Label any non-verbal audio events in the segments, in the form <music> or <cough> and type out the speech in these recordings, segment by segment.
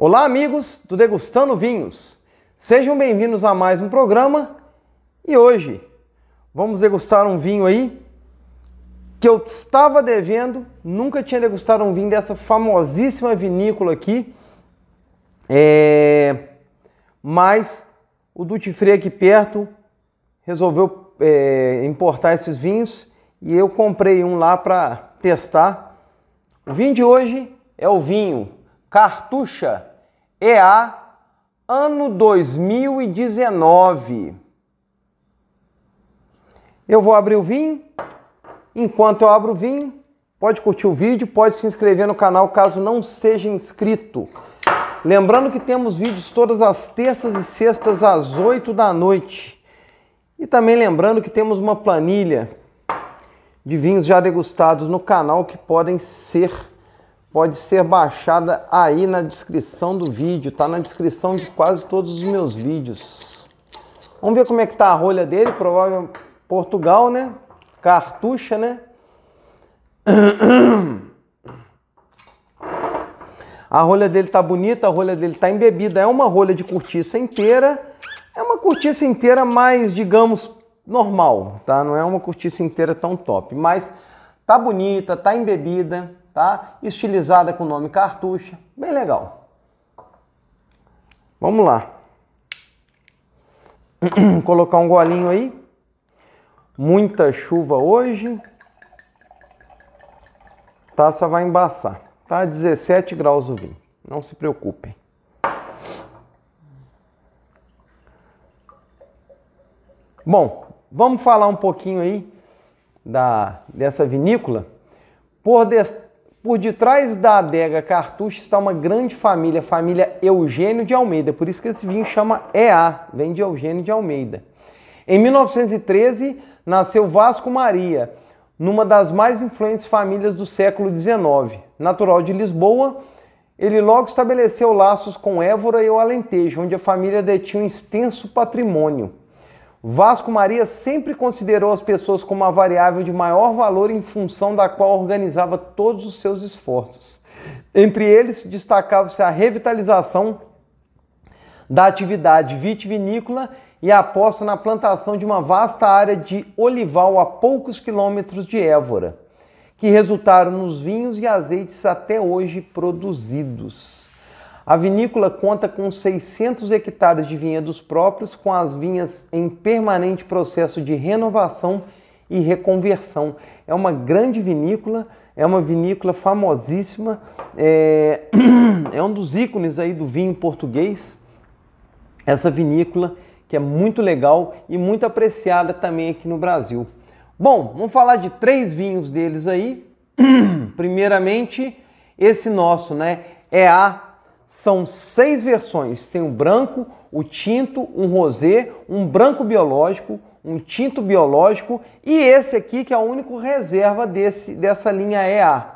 Olá, amigos do Degustando Vinhos. Sejam bem-vindos a mais um programa e hoje vamos degustar um vinho aí que eu estava devendo, nunca tinha degustado um vinho dessa famosíssima vinícola aqui, é... mas o Duty Free aqui perto resolveu é, importar esses vinhos e eu comprei um lá para testar. O vinho de hoje é o vinho Cartucha EA ano 2019. Eu vou abrir o vinho. Enquanto eu abro o vinho, pode curtir o vídeo, pode se inscrever no canal caso não seja inscrito. Lembrando que temos vídeos todas as terças e sextas às 8 da noite. E também lembrando que temos uma planilha de vinhos já degustados no canal que podem ser pode ser baixada aí na descrição do vídeo, tá na descrição de quase todos os meus vídeos. Vamos ver como é que tá a rolha dele, provavelmente Portugal, né? Cartucha, né? <clears throat> A rolha dele tá bonita, a rolha dele tá embebida, é uma rolha de cortiça inteira. É uma cortiça inteira mais, digamos, normal, tá? Não é uma cortiça inteira tão top, mas tá bonita, tá embebida tá? Estilizada com o nome cartucha, bem legal. Vamos lá. <clears throat> Colocar um golinho aí. Muita chuva hoje. Taça vai embaçar. Tá 17 graus o vinho. Não se preocupem. Bom, vamos falar um pouquinho aí da, dessa vinícola. Por por detrás da adega Cartucho está uma grande família, a família Eugênio de Almeida, por isso que esse vinho chama EA, vem de Eugênio de Almeida. Em 1913, nasceu Vasco Maria, numa das mais influentes famílias do século XIX. Natural de Lisboa, ele logo estabeleceu laços com Évora e o Alentejo, onde a família detinha um extenso patrimônio. Vasco Maria sempre considerou as pessoas como a variável de maior valor em função da qual organizava todos os seus esforços. Entre eles, destacava-se a revitalização da atividade vitivinícola e a aposta na plantação de uma vasta área de olival a poucos quilômetros de Évora, que resultaram nos vinhos e azeites até hoje produzidos. A vinícola conta com 600 hectares de vinhedos próprios, com as vinhas em permanente processo de renovação e reconversão. É uma grande vinícola, é uma vinícola famosíssima, é, <clears throat> é um dos ícones aí do vinho português. Essa vinícola que é muito legal e muito apreciada também aqui no Brasil. Bom, vamos falar de três vinhos deles aí. <clears throat> Primeiramente, esse nosso, né? É a são seis versões. Tem um branco, o tinto, um rosé, um branco biológico, um tinto biológico e esse aqui que é o único reserva desse, dessa linha EA.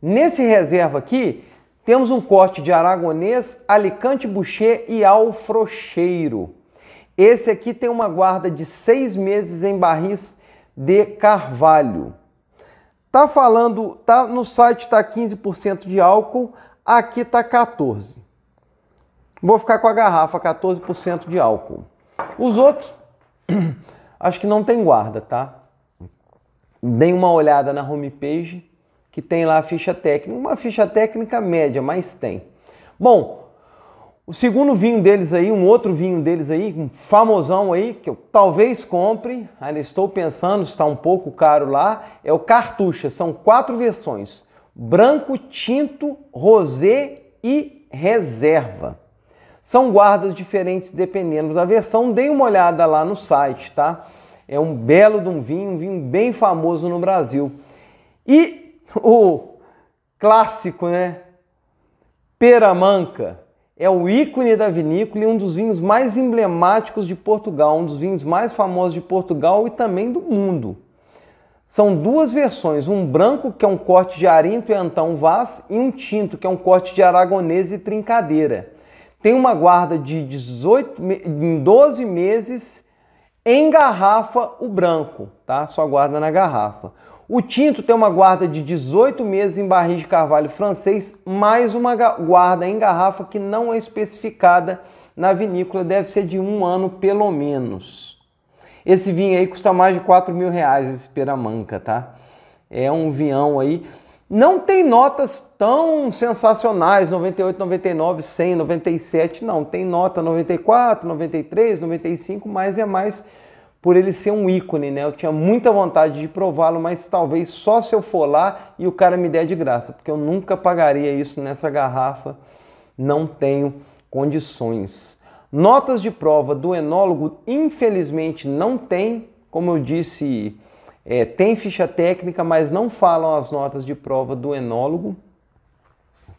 Nesse reserva aqui, temos um corte de aragonês, alicante boucher e alfrocheiro. Esse aqui tem uma guarda de seis meses em barris de carvalho. Tá falando, tá no site tá 15% de álcool, Aqui está 14. Vou ficar com a garrafa, 14% de álcool. Os outros, <clears throat> acho que não tem guarda, tá? Dêem uma olhada na homepage que tem lá a ficha técnica. Uma ficha técnica média, mas tem. Bom, o segundo vinho deles aí, um outro vinho deles aí, um famosão aí, que eu talvez compre, ainda estou pensando, está um pouco caro lá, é o Cartucha. São quatro versões branco tinto, rosé e reserva. São guardas diferentes dependendo da versão. Dê uma olhada lá no site, tá? É um belo de um vinho, um vinho bem famoso no Brasil. E o clássico, né? Peramanca é o ícone da vinícola e um dos vinhos mais emblemáticos de Portugal, um dos vinhos mais famosos de Portugal e também do mundo. São duas versões, um branco, que é um corte de Arinto e Antão Vaz, e um tinto, que é um corte de Aragonês e Trincadeira. Tem uma guarda de 18, 12 meses, em garrafa o branco, tá? Só guarda na garrafa. O tinto tem uma guarda de 18 meses em barris de carvalho francês, mais uma guarda em garrafa que não é especificada na vinícola, deve ser de um ano pelo menos. Esse vinho aí custa mais de 4 mil reais, esse Peramanca, tá? É um vinhão aí. Não tem notas tão sensacionais, 98, 99, 100, 97, não. Tem nota 94, 93, 95, mas é mais por ele ser um ícone, né? Eu tinha muita vontade de prová-lo, mas talvez só se eu for lá e o cara me der de graça, porque eu nunca pagaria isso nessa garrafa, não tenho condições. Notas de prova do enólogo, infelizmente, não tem. Como eu disse, é, tem ficha técnica, mas não falam as notas de prova do enólogo,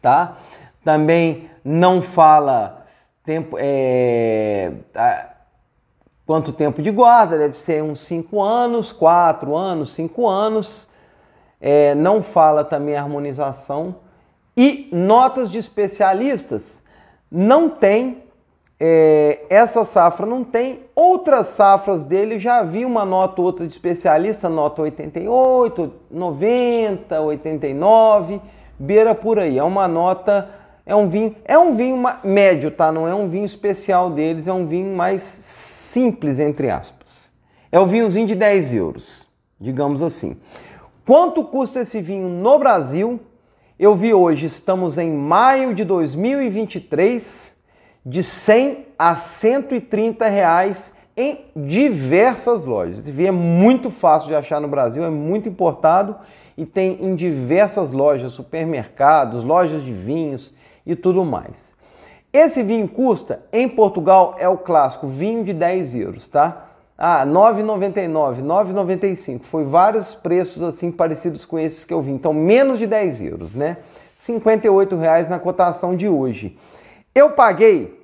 tá? Também não fala tempo, é, quanto tempo de guarda, deve ser uns 5 anos, 4 anos, 5 anos. É, não fala também harmonização. E notas de especialistas, não tem é, essa safra não tem, outras safras dele já havia uma nota outra de especialista, nota 88, 90, 89, beira por aí. É uma nota, é um vinho, é um vinho médio, tá? Não é um vinho especial deles, é um vinho mais simples, entre aspas. É o um vinhozinho de 10 euros, digamos assim. Quanto custa esse vinho no Brasil? Eu vi hoje, estamos em maio de 2023 de 100 a 130 reais em diversas lojas. Esse vinho é muito fácil de achar no Brasil, é muito importado e tem em diversas lojas, supermercados, lojas de vinhos e tudo mais. Esse vinho custa, em Portugal é o clássico, vinho de 10 euros, tá? Ah, 9,99, 9,95. Foi vários preços assim parecidos com esses que eu vi. Então, menos de 10 euros, né? R$ 58 reais na cotação de hoje. Eu paguei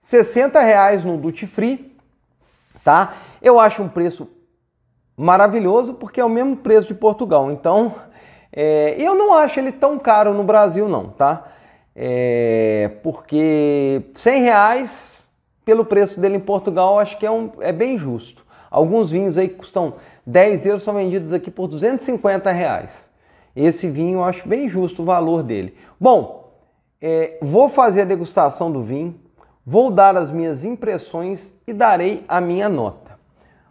60 reais no duty free, tá? Eu acho um preço maravilhoso porque é o mesmo preço de Portugal. Então, é, eu não acho ele tão caro no Brasil não, tá? É, porque 100 reais pelo preço dele em Portugal acho que é, um, é bem justo. Alguns vinhos aí que custam 10 euros são vendidos aqui por 250 reais. Esse vinho eu acho bem justo o valor dele. Bom, é, vou fazer a degustação do vinho, vou dar as minhas impressões e darei a minha nota.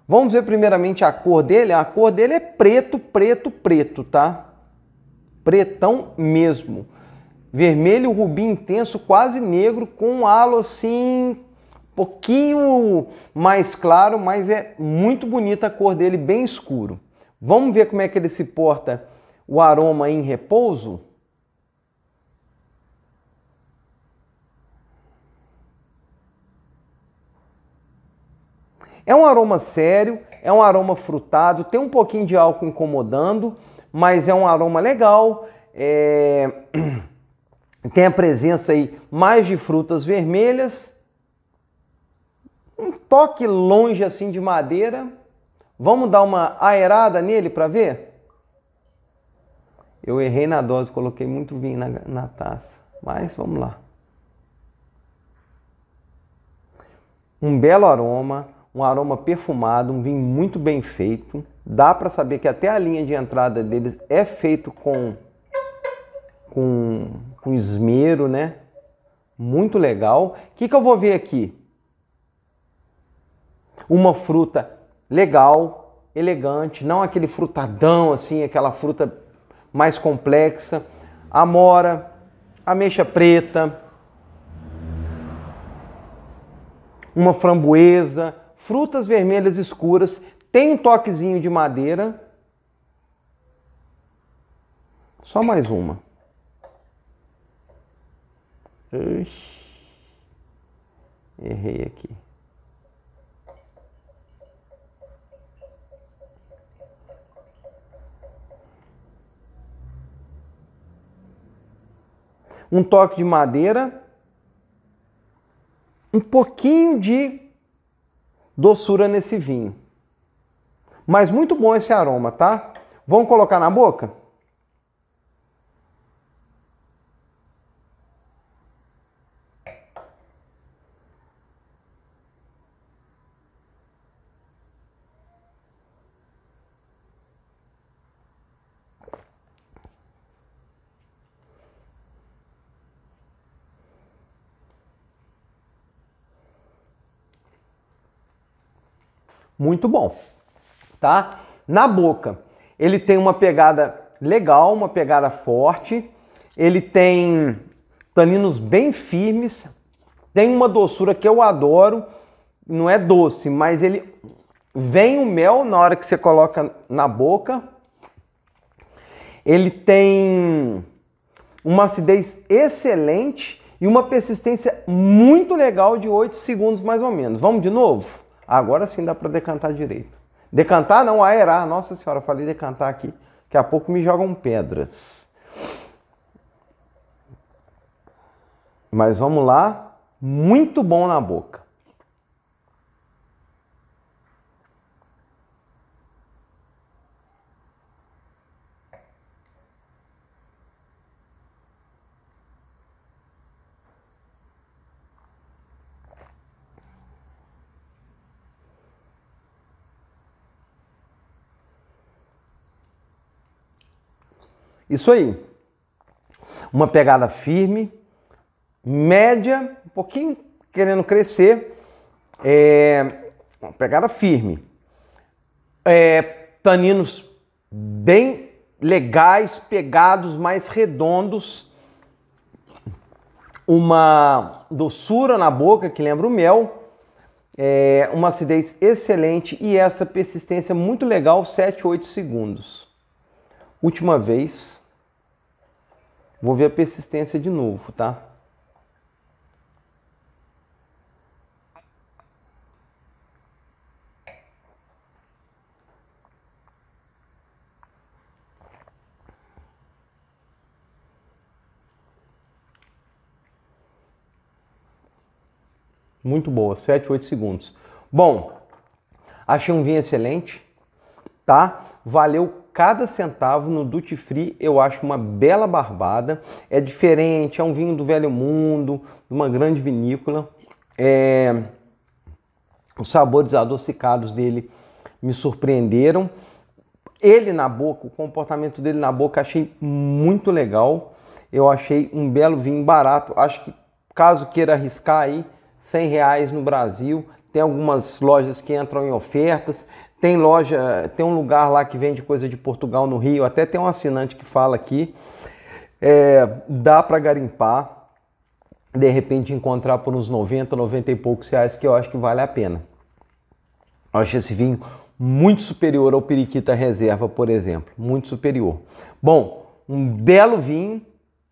Vamos ver primeiramente a cor dele. A cor dele é preto, preto, preto, tá? Pretão mesmo. Vermelho, rubi intenso, quase negro, com um halo assim pouquinho mais claro, mas é muito bonita a cor dele, bem escuro. Vamos ver como é que ele se porta o aroma em repouso? É um aroma sério, é um aroma frutado, tem um pouquinho de álcool incomodando, mas é um aroma legal. É... <clears throat> tem a presença aí mais de frutas vermelhas, um toque longe assim de madeira. Vamos dar uma aerada nele para ver? Eu errei na dose, coloquei muito vinho na, na taça, mas vamos lá. Um belo aroma um aroma perfumado, um vinho muito bem feito. Dá para saber que até a linha de entrada deles é feito com, com, com esmero, né? Muito legal. O que, que eu vou ver aqui? Uma fruta legal, elegante, não aquele frutadão assim, aquela fruta mais complexa. Amora, ameixa preta, uma framboesa, frutas vermelhas escuras, tem um toquezinho de madeira. Só mais uma. Errei aqui. Um toque de madeira. Um pouquinho de doçura nesse vinho. Mas muito bom esse aroma, tá? Vamos colocar na boca? muito bom, tá? Na boca, ele tem uma pegada legal, uma pegada forte, ele tem taninos bem firmes, tem uma doçura que eu adoro, não é doce, mas ele vem o mel na hora que você coloca na boca. Ele tem uma acidez excelente e uma persistência muito legal de 8 segundos mais ou menos. Vamos de novo? Agora sim dá para decantar direito. Decantar não, aerar. Nossa senhora, falei decantar aqui. Daqui a pouco me jogam pedras. Mas vamos lá. Muito bom na boca. Isso aí. Uma pegada firme, média, um pouquinho querendo crescer, é, uma pegada firme. É, taninos bem legais, pegados, mais redondos, uma doçura na boca que lembra o mel, é, uma acidez excelente e essa persistência muito legal, 7, 8 segundos. Última vez. Vou ver a persistência de novo, tá? Muito boa, 7, 8 segundos. Bom, achei um vinho excelente, tá? Valeu cada centavo no duty free eu acho uma bela barbada. É diferente, é um vinho do velho mundo, de uma grande vinícola. É... Os sabores adocicados dele me surpreenderam. Ele na boca, o comportamento dele na boca, achei muito legal. Eu achei um belo vinho barato. Acho que caso queira arriscar aí, 100 reais no Brasil tem algumas lojas que entram em ofertas, tem loja, tem um lugar lá que vende coisa de Portugal no Rio, até tem um assinante que fala aqui, é, dá para garimpar, de repente encontrar por uns 90, 90 e poucos reais, que eu acho que vale a pena. Eu acho esse vinho muito superior ao Periquita Reserva, por exemplo, muito superior. Bom, um belo vinho,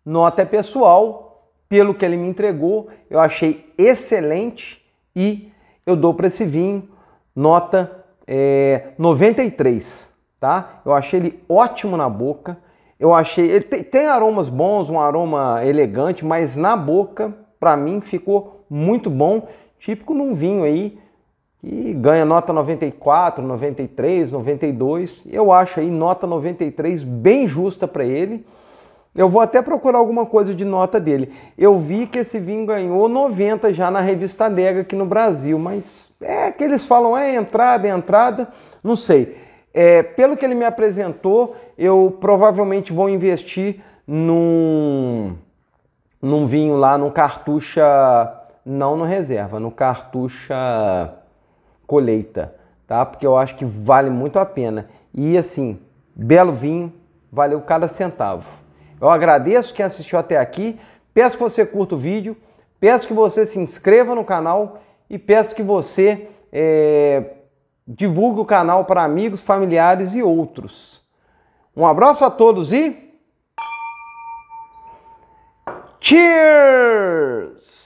nota pessoal, pelo que ele me entregou, eu achei excelente e eu dou para esse vinho nota é, 93, tá? Eu achei ele ótimo na boca. Eu achei ele tem, tem aromas bons, um aroma elegante, mas na boca para mim ficou muito bom, típico num vinho aí que ganha nota 94, 93, 92. Eu acho aí nota 93 bem justa para ele. Eu vou até procurar alguma coisa de nota dele. Eu vi que esse vinho ganhou 90 já na revista Adega aqui no Brasil, mas é que eles falam, é entrada, é entrada, não sei. É, pelo que ele me apresentou, eu provavelmente vou investir num, num vinho lá, num cartucha, não no reserva, no cartucha colheita, tá? Porque eu acho que vale muito a pena. E assim, belo vinho, valeu cada centavo. Eu agradeço quem assistiu até aqui, peço que você curta o vídeo, peço que você se inscreva no canal e peço que você é, divulgue o canal para amigos, familiares e outros. Um abraço a todos e. Cheers!